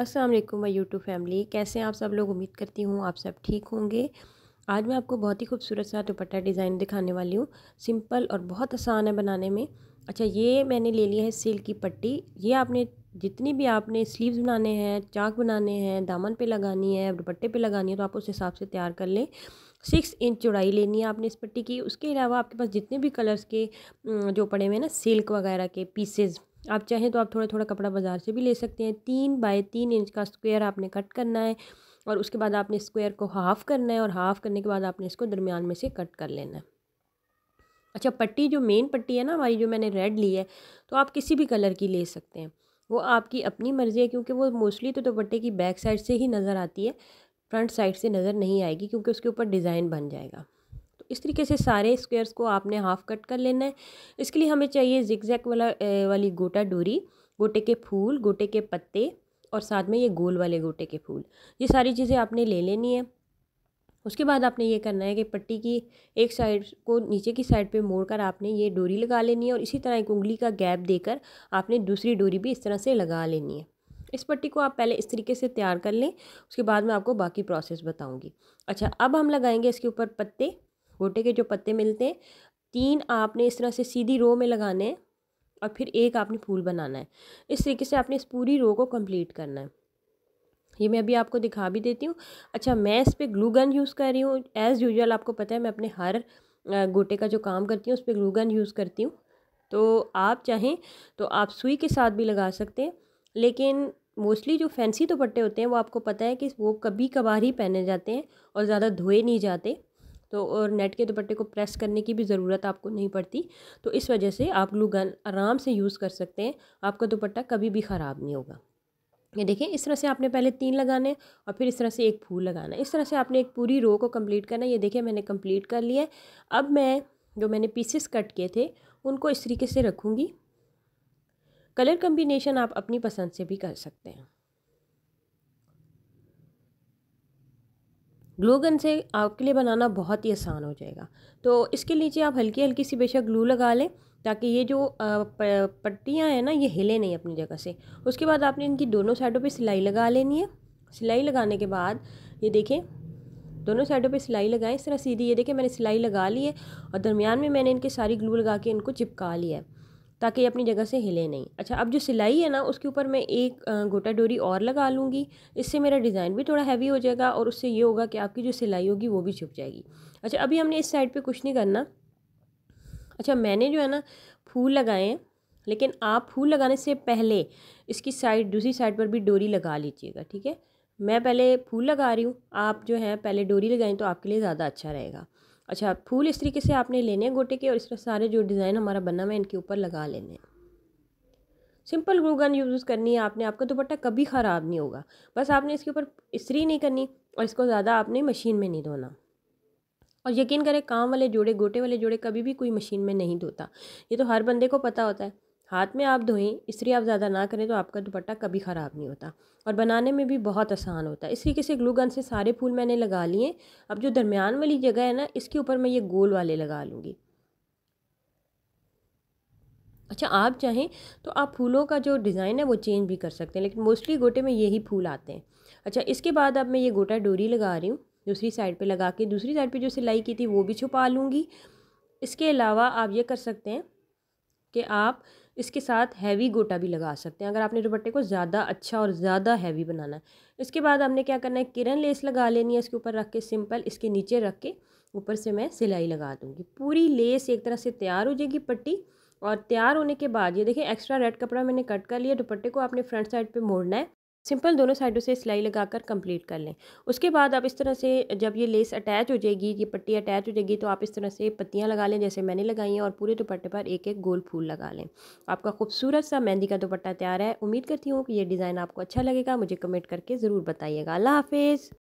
असलम वालेकुम YouTube family कैसे हैं आप सब लोग उम्मीद करती हूँ आप सब ठीक होंगे आज मैं आपको बहुत ही खूबसूरत सा दुपट्टा डिज़ाइन दिखाने वाली हूँ सिंपल और बहुत आसान है बनाने में अच्छा ये मैंने ले लिया है सिल्क की पट्टी ये आपने जितनी भी आपने स्लीव्स बनाने हैं चाक बनाने हैं दामन पे लगानी है दुपट्टे पे लगानी है तो आप उस हिसाब से तैयार कर लें सिक्स इंच चौड़ाई लेनी है आपने इस पट्टी की उसके अलावा आपके पास जितने भी कलर्स के जो पड़े हुए हैं ना सिल्क वगैरह के पीसेज़ आप चाहें तो आप थोड़ा थोड़ा कपड़ा बाज़ार से भी ले सकते हैं तीन बाय तीन इंच का स्क्वायर आपने कट करना है और उसके बाद आपने स्क्वायर को हाफ़ करना है और हाफ़ करने के बाद आपने इसको दरमियान में से कट कर लेना है अच्छा पट्टी जो मेन पट्टी है ना हमारी जो मैंने रेड ली है तो आप किसी भी कलर की ले सकते हैं वो आपकी अपनी मर्ज़ी है क्योंकि वो मोस्टली तो दुपट्टे की बैक साइड से ही नज़र आती है फ्रंट साइड से नज़र नहीं आएगी क्योंकि उसके ऊपर डिज़ाइन बन जाएगा इस तरीके से सारे स्क्वेयर्स को आपने हाफ कट कर लेना है इसके लिए हमें चाहिए जिक्जैक वाला वाली गोटा डोरी गोटे के फूल गोटे के पत्ते और साथ में ये गोल वाले गोटे के फूल ये सारी चीज़ें आपने ले लेनी है उसके बाद आपने ये करना है कि पट्टी की एक साइड को नीचे की साइड पे मोड़कर आपने ये डोरी लगा लेनी है और इसी तरह एक उंगली का गैप देकर आपने दूसरी डोरी भी इस तरह से लगा लेनी है इस पट्टी को आप पहले इस तरीके से तैयार कर लें उसके बाद मैं आपको बाकी प्रोसेस बताऊँगी अच्छा अब हम लगाएंगे इसके ऊपर पत्ते गोटे के जो पत्ते मिलते हैं तीन आपने इस तरह से सीधी रो में लगाने हैं और फिर एक आपने फूल बनाना है इस तरीके से आपने इस पूरी रो को कंप्लीट करना है ये मैं अभी आपको दिखा भी देती हूँ अच्छा मैं इस पर ग्लू गन यूज़ कर रही हूँ एज़ यूजल आपको पता है मैं अपने हर गोटे का जो काम करती हूँ उस पर ग्लू गन यूज़ करती हूँ तो आप चाहें तो आप सुई के साथ भी लगा सकते हैं लेकिन मोस्टली जो फैंसी दुपट्टे होते हैं वो आपको पता है कि वो कभी कभार ही पहने जाते हैं और ज़्यादा धोए नहीं जाते तो और नेट के दुपट्टे को प्रेस करने की भी ज़रूरत आपको नहीं पड़ती तो इस वजह से आप ग्लू गन आराम से यूज़ कर सकते हैं आपका दुपट्टा कभी भी ख़राब नहीं होगा ये देखें इस तरह से आपने पहले तीन लगाने और फिर इस तरह से एक फूल लगाना इस तरह से आपने एक पूरी रो को कम्प्लीट करना ये देखिए मैंने कम्प्लीट कर लिया है अब मैं जो मैंने पीसेस कट किए थे उनको इस तरीके से रखूँगी कलर कम्बिनेशन आप अपनी पसंद से भी कर सकते हैं ग्लू गन से आपके लिए बनाना बहुत ही आसान हो जाएगा तो इसके नीचे आप हल्की हल्की सी बेशक ग्लू लगा लें ताकि ये जो पट्टियाँ हैं ना ये हिले नहीं अपनी जगह से उसके बाद आपने इनकी दोनों साइडों पे सिलाई लगा लेनी है सिलाई लगाने के बाद ये देखें दोनों साइडों पे सिलाई लगाएं इस तरह सीधी ये देखें मैंने सिलाई लगा ली है और दरमियान में मैंने इनके सारी ग्लू लगा के इनको चिपका लिया है ताकि अपनी जगह से हिले नहीं अच्छा अब जो सिलाई है ना उसके ऊपर मैं एक गोटा डोरी और लगा लूँगी इससे मेरा डिज़ाइन भी थोड़ा हैवी हो जाएगा और उससे ये होगा कि आपकी जो सिलाई होगी वो भी छुप जाएगी अच्छा अभी हमने इस साइड पर कुछ नहीं करना अच्छा मैंने जो है ना फूल लगाए हैं लेकिन आप फूल लगाने से पहले इसकी साइड दूसरी साइड पर भी डोरी लगा लीजिएगा ठीक है मैं पहले फूल लगा रही हूँ आप जो है पहले डोरी लगाएं तो आपके लिए ज़्यादा अच्छा रहेगा अच्छा फूल इस तरीके से आपने लेने हैं गोटे के और इस तरह सारे जो डिज़ाइन हमारा बना हुआ है इनके ऊपर लगा लेने हैं सिंपल ग्लू गन यूज़ करनी है आपने आपका दुपट्टा कभी ख़राब नहीं होगा बस आपने इसके ऊपर इसी नहीं करनी और इसको ज़्यादा आपने मशीन में नहीं धोना और यकीन करें काम वाले जोड़े गोटे वाले जोड़े कभी भी कोई मशीन में नहीं धोता ये तो हर बंदे को पता होता है हाथ में आप धोएं इसलिए आप ज़्यादा ना करें तो आपका दुपट्टा कभी ख़राब नहीं होता और बनाने में भी बहुत आसान होता है इस तरीके से ग्लू गन से सारे फूल मैंने लगा लिए अब जो दरमियान वाली जगह है ना इसके ऊपर मैं ये गोल वाले लगा लूँगी अच्छा आप चाहें तो आप फूलों का जो डिज़ाइन है वो चेंज भी कर सकते हैं लेकिन मोस्टली गोटे में यही फूल आते हैं अच्छा इसके बाद अब मैं ये गोटा डोरी लगा रही हूँ दूसरी साइड पे लगा के दूसरी साइड पे जो सिलाई की थी वो भी छुपा लूँगी इसके अलावा आप ये कर सकते हैं कि आप इसके साथ हैवी गोटा भी लगा सकते हैं अगर आपने दुपट्टे को ज़्यादा अच्छा और ज़्यादा हैवी बनाना है इसके बाद आपने क्या करना है किरण लेस लगा लेनी है इसके ऊपर रख के सिंपल इसके नीचे रख के ऊपर से मैं सिलाई लगा दूँगी पूरी लेस एक तरह से तैयार हो जाएगी पट्टी और तैयार होने के बाद ये देखिए एक्स्ट्रा रेड कपड़ा मैंने कट कर लिया दुपट्टे को आपने फ्रंट साइड पर मोड़ना है सिंपल दोनों साइडों से सिलाई लगाकर कंप्लीट कर लें उसके बाद आप इस तरह से जब ये लेस अटैच हो जाएगी ये पट्टी अटैच हो जाएगी तो आप इस तरह से पत्तियाँ लगा लें जैसे मैंने लगाई हैं और पूरे दुपट्टे पर एक एक गोल फूल लगा लें आपका खूबसूरत सा मेहंदी का दुपट्टा तैयार है उम्मीद करती हूँ कि ये डिज़ाइन आपको अच्छा लगेगा मुझे कमेंट करके ज़रूर बताइएगा अल्लाह हाफिज़